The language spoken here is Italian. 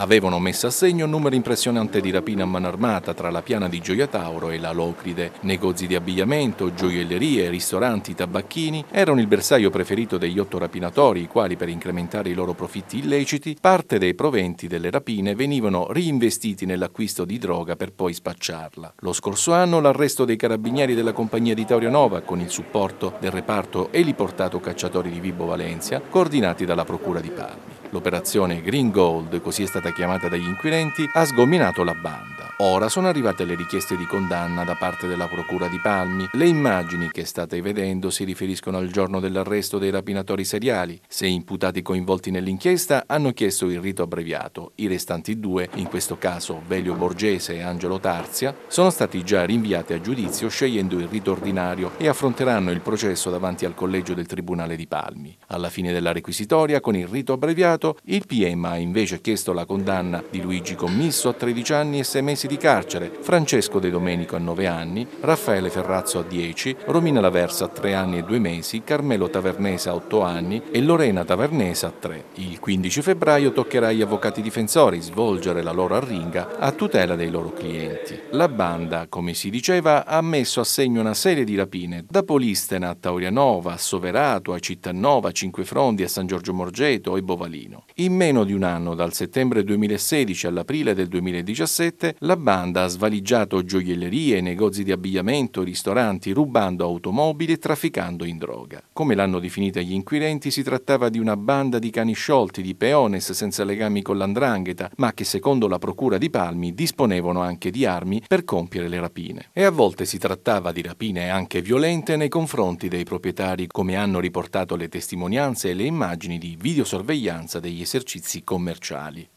Avevano messo a segno un numero impressionante di rapine a mano armata tra la piana di Gioia Tauro e la Locride. Negozi di abbigliamento, gioiellerie, ristoranti, tabacchini erano il bersaglio preferito degli otto rapinatori, i quali per incrementare i loro profitti illeciti, parte dei proventi delle rapine venivano reinvestiti nell'acquisto di droga per poi spacciarla. Lo scorso anno l'arresto dei carabinieri della compagnia di Taurio Nova con il supporto del reparto eliportato cacciatori di Vibo Valencia, coordinati dalla Procura di Palmi. L'operazione Green Gold, così è stata chiamata dagli inquirenti, ha sgominato la banda. Ora sono arrivate le richieste di condanna da parte della Procura di Palmi. Le immagini che state vedendo si riferiscono al giorno dell'arresto dei rapinatori seriali. Se imputati coinvolti nell'inchiesta hanno chiesto il rito abbreviato. I restanti due, in questo caso Velio Borgese e Angelo Tarzia, sono stati già rinviati a giudizio scegliendo il rito ordinario e affronteranno il processo davanti al collegio del Tribunale di Palmi. Alla fine della requisitoria, con il rito abbreviato, imputato, il PM ha invece chiesto la condanna di Luigi Commisso a 13 anni e 6 mesi di carcere, Francesco De Domenico a 9 anni, Raffaele Ferrazzo a 10, Romina Laversa a 3 anni e 2 mesi, Carmelo Tavernese a 8 anni e Lorena Tavernese a 3. Il 15 febbraio toccherà agli avvocati difensori svolgere la loro arringa a tutela dei loro clienti. La banda, come si diceva, ha messo a segno una serie di rapine da Polistena a Taurianova, a Soverato, a Cittanova, a Cinquefrondi, a San Giorgio Morgeto e Bovalino. Torino. In meno di un anno, dal settembre 2016 all'aprile del 2017, la banda ha svaligiato gioiellerie, negozi di abbigliamento, ristoranti, rubando automobili e trafficando in droga. Come l'hanno definita gli inquirenti, si trattava di una banda di cani sciolti, di peones senza legami con l'andrangheta, ma che secondo la procura di Palmi disponevano anche di armi per compiere le rapine. E a volte si trattava di rapine anche violente nei confronti dei proprietari, come hanno riportato le testimonianze e le immagini di videosorveglianza degli esercizi commerciali.